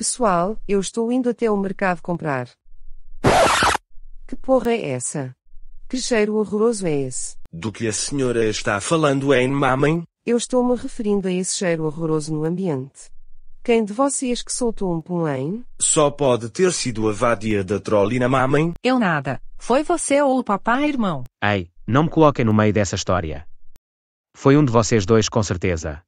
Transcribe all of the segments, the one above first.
Pessoal, eu estou indo até o mercado comprar. Que porra é essa? Que cheiro horroroso é esse? Do que a senhora está falando é em mamem? Eu estou-me referindo a esse cheiro horroroso no ambiente. Quem de vocês que soltou um pum, hein? Só pode ter sido a vadia da trolina mamem? Eu nada. Foi você ou o papai, irmão? Ei, não me coloquem no meio dessa história. Foi um de vocês dois com certeza.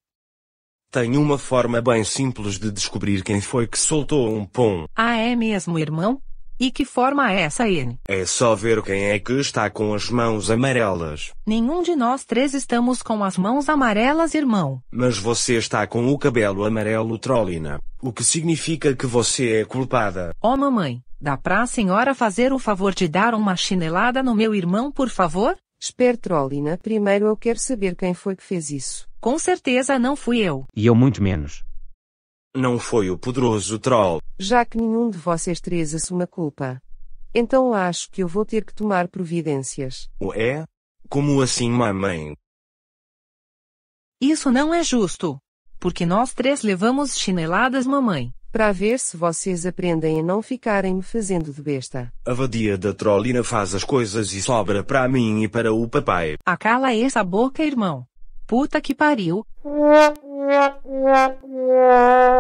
Tenho uma forma bem simples de descobrir quem foi que soltou um pom. Ah, é mesmo, irmão? E que forma é essa, N? É só ver quem é que está com as mãos amarelas. Nenhum de nós três estamos com as mãos amarelas, irmão. Mas você está com o cabelo amarelo, Trolina. O que significa que você é culpada. Oh, mamãe, dá pra senhora fazer o favor de dar uma chinelada no meu irmão, por favor? Espertrolina, primeiro eu quero saber quem foi que fez isso. Com certeza não fui eu. E eu muito menos. Não foi o poderoso troll. Já que nenhum de vocês três assume a culpa. Então acho que eu vou ter que tomar providências. O é? Como assim, mamãe? Isso não é justo porque nós três levamos chineladas mamãe, para ver se vocês aprendem a não ficarem me fazendo de besta. A vadia da Trolina faz as coisas e sobra para mim e para o papai. Acala essa boca, irmão. Puta que pariu.